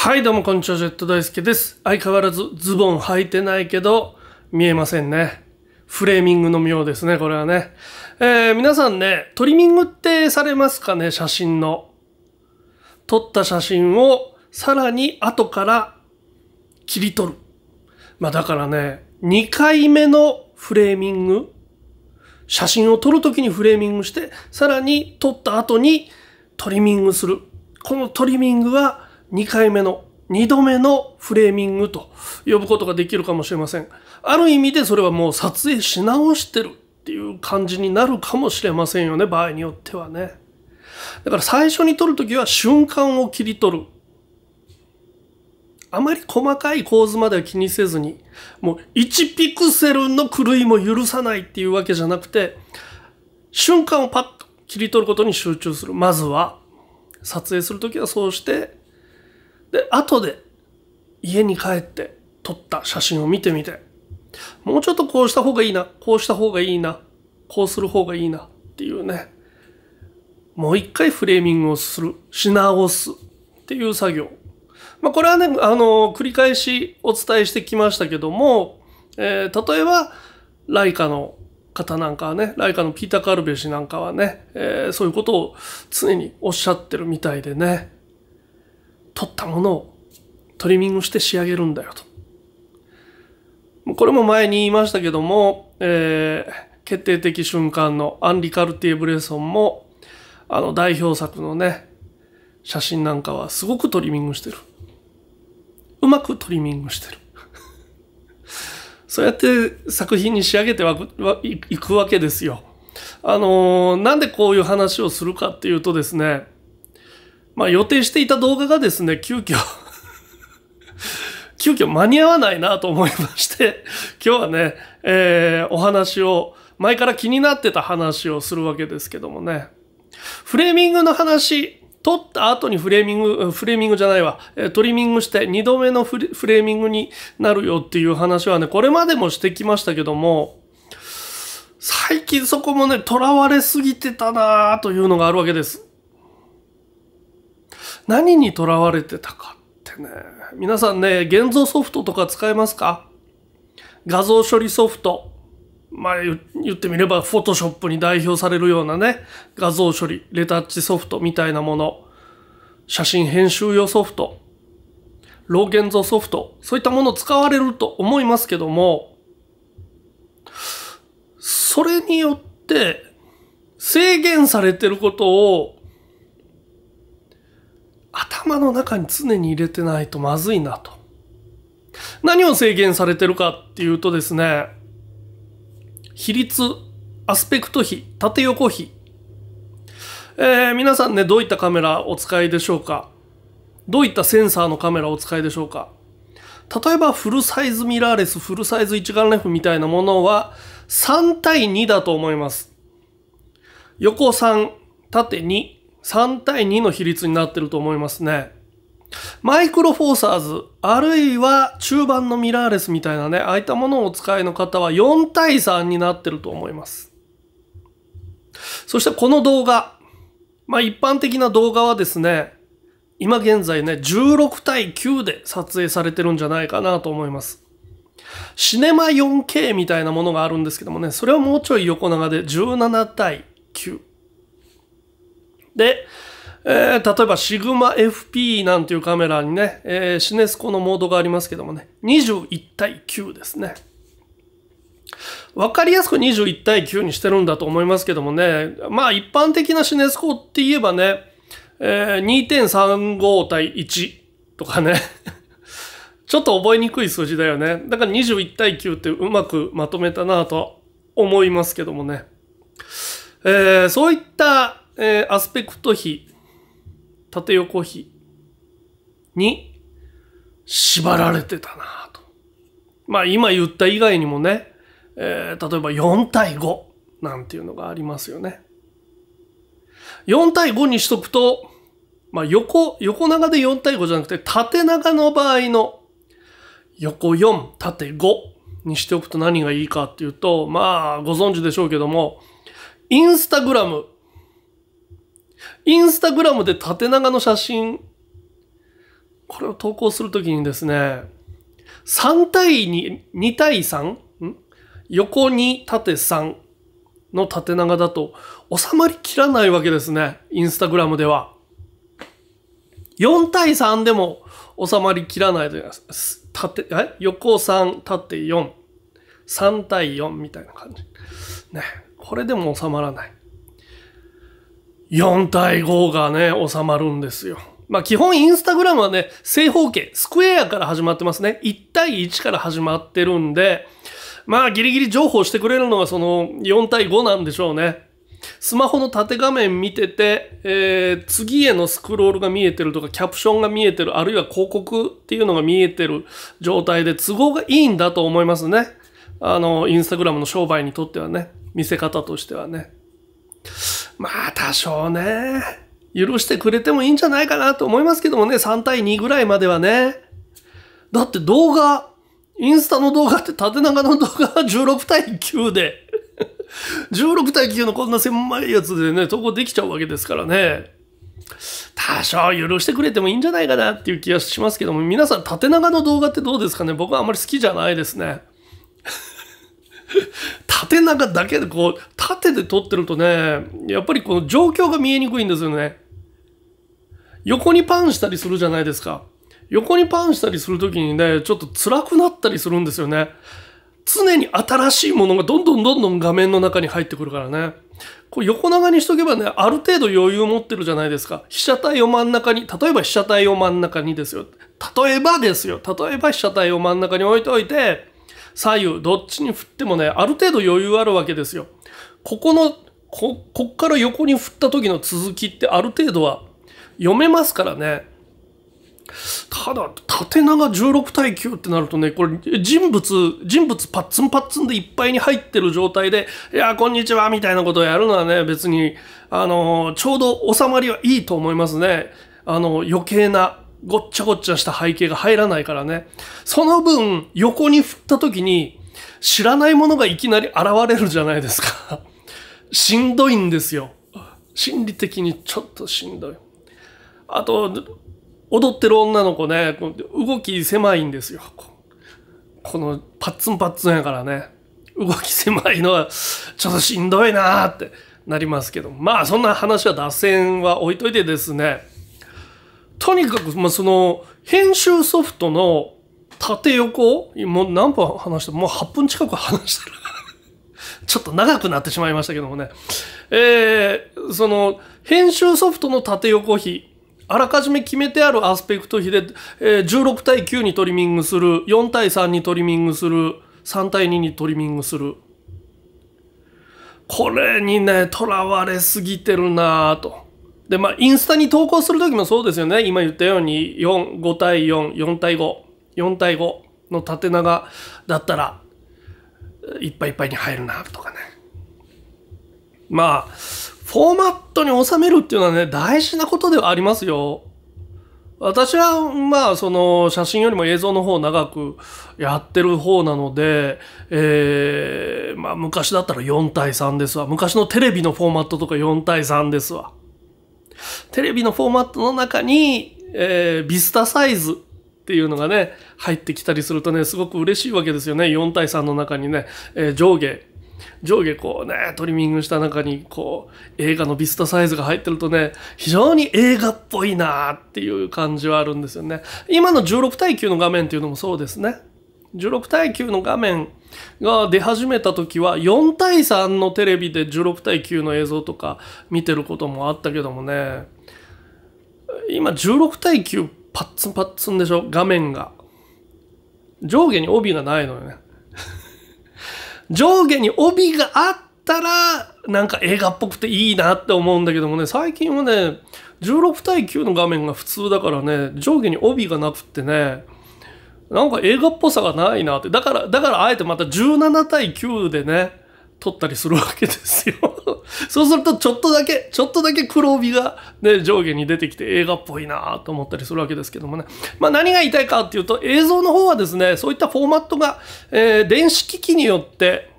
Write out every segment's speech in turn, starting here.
はいどうもこんにちはジェット大輔です相変わらずズボン履いてないけど見えませんねフレーミングの妙ですねこれはねえー、皆さんねトリミングってされますかね写真の撮った写真をさらに後から切り取るまあだからね2回目のフレーミング写真を撮るときにフレーミングして、さらに撮った後にトリミングする。このトリミングは2回目の、2度目のフレーミングと呼ぶことができるかもしれません。ある意味でそれはもう撮影し直してるっていう感じになるかもしれませんよね、場合によってはね。だから最初に撮るときは瞬間を切り取る。あまり細かい構図までは気にせずに、もう1ピクセルの狂いも許さないっていうわけじゃなくて、瞬間をパッと切り取ることに集中する。まずは、撮影するときはそうして、で、後で家に帰って撮った写真を見てみて、もうちょっとこうした方がいいな、こうした方がいいな、こうする方がいいなっていうね、もう一回フレーミングをする、し直すっていう作業。まあ、これはね、あの、繰り返しお伝えしてきましたけども、えー、例えば、ライカの方なんかはね、ライカのピーター・カルベ氏なんかはね、えー、そういうことを常におっしゃってるみたいでね、取ったものをトリミングして仕上げるんだよと。これも前に言いましたけども、えー、決定的瞬間のアンリ・カルティエ・ブレソンも、あの代表作のね、写真なんかはすごくトリミングしてる。うまくトリミングしてる。そうやって作品に仕上げてはいくわけですよ。あのー、なんでこういう話をするかっていうとですね、まあ予定していた動画がですね、急遽急遽間に合わないなと思いまして、今日はね、えー、お話を、前から気になってた話をするわけですけどもね。フレーミングの話、撮った後にフレーミング、フレーミングじゃないわ、トリミングして2度目のフレフレーミングになるよっていう話はね、これまでもしてきましたけども、最近そこもね、囚われすぎてたなぁというのがあるわけです。何にとらわれてたかってね。皆さんね、現像ソフトとか使えますか画像処理ソフト。まあ言ってみれば、フォトショップに代表されるようなね、画像処理、レタッチソフトみたいなもの、写真編集用ソフト、老現像ソフト、そういったもの使われると思いますけども、それによって制限されてることを頭の中に常に入れてないとまずいなと。何を制限されてるかっていうとですね、比率、アスペクト比、縦横比。えー、皆さんね、どういったカメラお使いでしょうかどういったセンサーのカメラをお使いでしょうか例えばフルサイズミラーレス、フルサイズ一眼レフみたいなものは3対2だと思います。横3、縦2、3対2の比率になってると思いますね。マイクロフォーサーズ、あるいは中盤のミラーレスみたいなね、ああいったものをお使いの方は4対3になってると思います。そしてこの動画、まあ一般的な動画はですね、今現在ね、16対9で撮影されてるんじゃないかなと思います。シネマ 4K みたいなものがあるんですけどもね、それはもうちょい横長で17対9。で、えー、例えばシグマ FP なんていうカメラにね、えー、シネスコのモードがありますけどもね、21対9ですね。わかりやすく21対9にしてるんだと思いますけどもね、まあ一般的なシネスコって言えばね、えー、2.35対1とかね、ちょっと覚えにくい数字だよね。だから21対9ってうまくまとめたなと思いますけどもね。えー、そういったえー、アスペクト比、縦横比に縛られてたなと。まあ今言った以外にもね、えー、例えば4対5なんていうのがありますよね。4対5にしとくと、まあ横、横長で4対5じゃなくて縦長の場合の横4、縦5にしておくと何がいいかっていうと、まあご存知でしょうけども、インスタグラムインスタグラムで縦長の写真、これを投稿するときにですね、3対2、2対 3? ん横に縦3の縦長だと収まりきらないわけですね。インスタグラムでは。4対3でも収まりきらないとい縦、え横3、縦4。3対4みたいな感じ。ね。これでも収まらない。4対5がね、収まるんですよ。まあ基本インスタグラムはね、正方形、スクエアから始まってますね。1対1から始まってるんで、まあギリギリ譲歩してくれるのがその4対5なんでしょうね。スマホの縦画面見てて、えー、次へのスクロールが見えてるとか、キャプションが見えてる、あるいは広告っていうのが見えてる状態で都合がいいんだと思いますね。あの、インスタグラムの商売にとってはね、見せ方としてはね。まあ多少ね、許してくれてもいいんじゃないかなと思いますけどもね、3対2ぐらいまではね。だって動画、インスタの動画って縦長の動画は16対9で、16対9のこんな狭いやつでね、投稿できちゃうわけですからね。多少許してくれてもいいんじゃないかなっていう気がしますけども、皆さん縦長の動画ってどうですかね僕はあんまり好きじゃないですね。縦長だけでこう、縦で撮ってるとね、やっぱりこの状況が見えにくいんですよね。横にパンしたりするじゃないですか。横にパンしたりするときにね、ちょっと辛くなったりするんですよね。常に新しいものがどんどんどんどん画面の中に入ってくるからね。こう横長にしとけばね、ある程度余裕持ってるじゃないですか。被写体を真ん中に、例えば被写体を真ん中にですよ。例えばですよ。例えば被写体を真ん中に置いておいて、左右、どっちに振ってもね、ある程度余裕あるわけですよ。ここの、こ、こっから横に振った時の続きってある程度は読めますからね。ただ、縦長16対9ってなるとね、これ、人物、人物パッツンパッツンでいっぱいに入ってる状態で、いや、こんにちは、みたいなことをやるのはね、別に、あのー、ちょうど収まりはいいと思いますね。あの、余計なごっちゃごっちゃした背景が入らないからね。その分、横に振った時に、知らないものがいきなり現れるじゃないですか。しんどいんですよ。心理的にちょっとしんどい。あと、踊ってる女の子ね、動き狭いんですよ。このパッツンパッツンやからね、動き狭いのはちょっとしんどいなーってなりますけど、まあそんな話は脱線は置いといてですね、とにかく、まあ、その、編集ソフトの縦横、もう何分話したもう8分近く話した ちょっと長くなってしまいましたけどもね。えー、その、編集ソフトの縦横比、あらかじめ決めてあるアスペクト比で、えー、16対9にトリミングする、4対3にトリミングする、3対2にトリミングする。これにね、とらわれすぎてるなぁと。で、まあ、インスタに投稿するときもそうですよね。今言ったように、4、5対4、4対5、4対5の縦長だったら、いっぱいいっぱいに入るな、とかね。まあ、フォーマットに収めるっていうのはね、大事なことではありますよ。私は、まあ、その、写真よりも映像の方を長くやってる方なので、えー、まあ、昔だったら4対3ですわ。昔のテレビのフォーマットとか4対3ですわ。テレビのフォーマットの中に、えー、ビスタサイズっていうのがね、入ってきたりするとね、すごく嬉しいわけですよね。4対3の中にね、えー、上下、上下こうね、トリミングした中に、こう、映画のビスタサイズが入ってるとね、非常に映画っぽいなっていう感じはあるんですよね。今の16対9の画面っていうのもそうですね。16対9の画面が出始めた時は4対3のテレビで16対9の映像とか見てることもあったけどもね今16対9パッツンパッツンでしょ画面が上下に帯がないのよね上下に帯があったらなんか映画っぽくていいなって思うんだけどもね最近はね16対9の画面が普通だからね上下に帯がなくってねなんか映画っぽさがないなって。だから、だからあえてまた17対9でね、撮ったりするわけですよ そうすると、ちょっとだけ、ちょっとだけ黒帯がね、上下に出てきて映画っぽいなと思ったりするわけですけどもね。まあ何が言いたいかっていうと、映像の方はですね、そういったフォーマットが、えー、電子機器によって、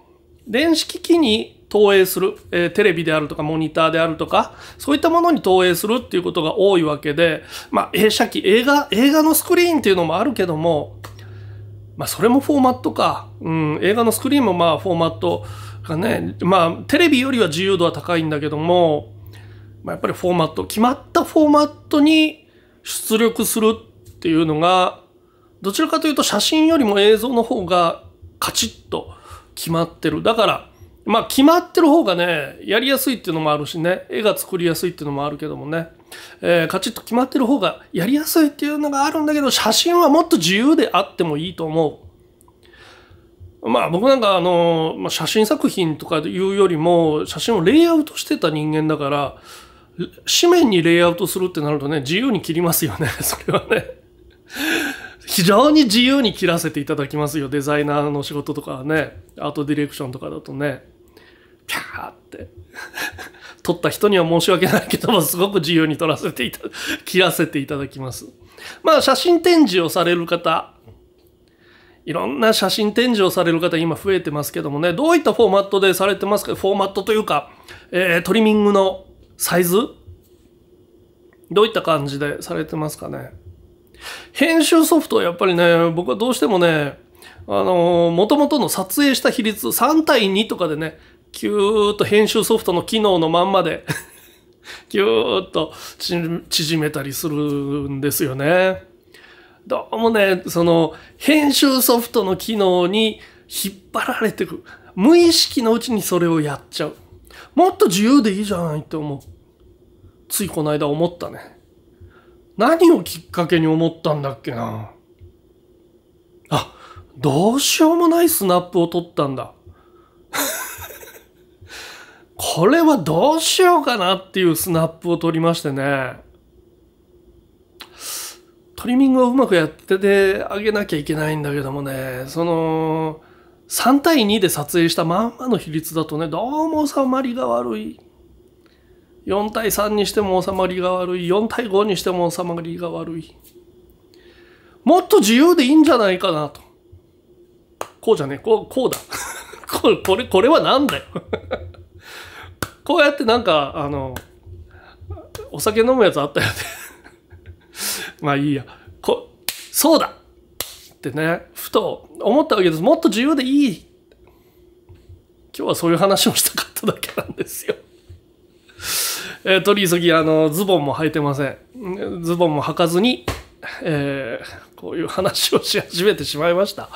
電子機器に投影する、えー、テレビであるとかモニターであるとか、そういったものに投影するっていうことが多いわけで、まあ、映写機、映画、映画のスクリーンっていうのもあるけども、まあ、それもフォーマットか。うん、映画のスクリーンもまあ、フォーマットがね、まあ、テレビよりは自由度は高いんだけども、まあ、やっぱりフォーマット、決まったフォーマットに出力するっていうのが、どちらかというと写真よりも映像の方がカチッと決まってる。だから、まあ決まってる方がね、やりやすいっていうのもあるしね、絵が作りやすいっていうのもあるけどもね、えー、カチッと決まってる方がやりやすいっていうのがあるんだけど、写真はもっと自由であってもいいと思う。まあ僕なんかあの、まあ、写真作品とかいうよりも写真をレイアウトしてた人間だから紙面にレイアウトするってなるとね自由に切りますよね それはね非常に自由に切らせていただきますよデザイナーの仕事とかはねアートディレクションとかだとねピャーって撮った人には申し訳ないけども、すごく自由に撮らせていた、切らせていただきます。まあ、写真展示をされる方、いろんな写真展示をされる方今増えてますけどもね、どういったフォーマットでされてますかフォーマットというか、えー、トリミングのサイズどういった感じでされてますかね編集ソフトはやっぱりね、僕はどうしてもね、あのー、元々の撮影した比率3対2とかでね、キューッと編集ソフトの機能のまんまで キューッと縮めたりするんですよね。どうもね、その編集ソフトの機能に引っ張られてく。無意識のうちにそれをやっちゃう。もっと自由でいいじゃないって思う。ついこの間思ったね。何をきっかけに思ったんだっけな。あ、どうしようもないスナップを撮ったんだ。これはどうしようかなっていうスナップを取りましてね。トリミングをうまくやっててあげなきゃいけないんだけどもね、その、3対2で撮影したまんまの比率だとね、どうも収まりが悪い。4対3にしても収まりが悪い。4対5にしても収まりが悪い。もっと自由でいいんじゃないかなと。こうじゃねこう、こうだ。これ、これは何だよこうやってなんか、あの、お酒飲むやつあったよね まあいいや。こ、そうだってね、ふと思ったわけです。もっと自由でいい。今日はそういう話をしたかっただけなんですよえー、取り急ぎ、あの、ズボンも履いてません。ズボンも履かずに、えー、こういう話をし始めてしまいました。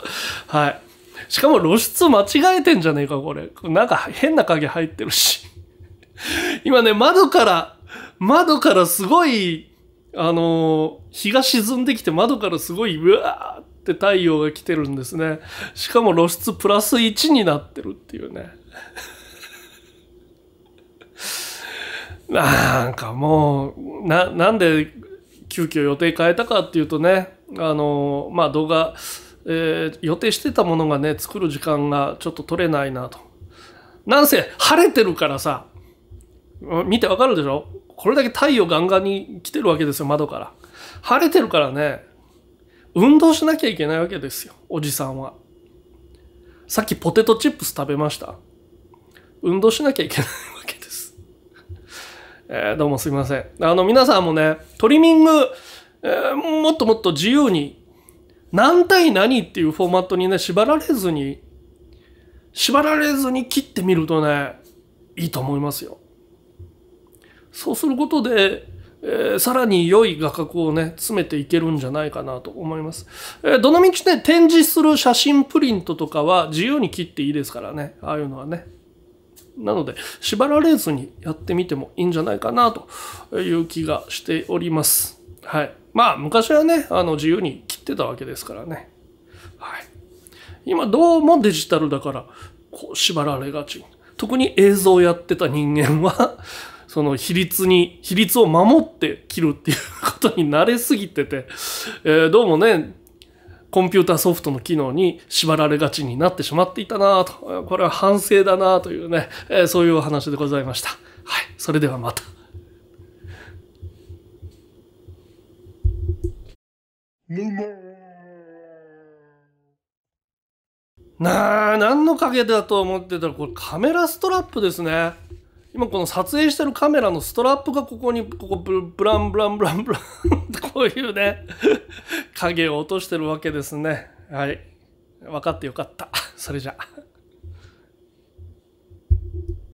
はい。しかも露出間違えてんじゃねえか、これ。なんか変な影入ってるし。今ね、窓から、窓からすごい、あのー、日が沈んできて窓からすごい、うわーって太陽が来てるんですね。しかも露出プラス1になってるっていうね。なんかもう、な、なんで急遽予定変えたかっていうとね、あのー、まあ、動画、えー、予定してたものがね、作る時間がちょっと取れないなと。なんせ、晴れてるからさ、見てわかるでしょこれだけ太陽ガンガンに来てるわけですよ、窓から。晴れてるからね、運動しなきゃいけないわけですよ、おじさんは。さっきポテトチップス食べました。運動しなきゃいけないわけです。えー、どうもすいません。あの、皆さんもね、トリミング、えー、もっともっと自由に、何対何っていうフォーマットにね、縛られずに、縛られずに切ってみるとね、いいと思いますよ。そうすることで、えー、さらに良い画角をね、詰めていけるんじゃないかなと思います。えー、どのみちね、展示する写真プリントとかは自由に切っていいですからね、ああいうのはね。なので、縛られずにやってみてもいいんじゃないかなという気がしております。はい。まあ、昔はね、あの、自由に切ってたわけですからね。はい。今、どうもデジタルだから、こう、縛られがち。特に映像をやってた人間はその比率に、比率を守って切るっていうことに慣れすぎてて、えー、どうもね、コンピューターソフトの機能に縛られがちになってしまっていたなと、これは反省だなというね、えー、そういうお話でございました。はい、それではまた。なあ、何の影だと思ってたら、これカメラストラップですね。今この撮影してるカメラのストラップがここにここブランブランブランブラン こういうね影を落としてるわけですねはい分かってよかったそれじゃあ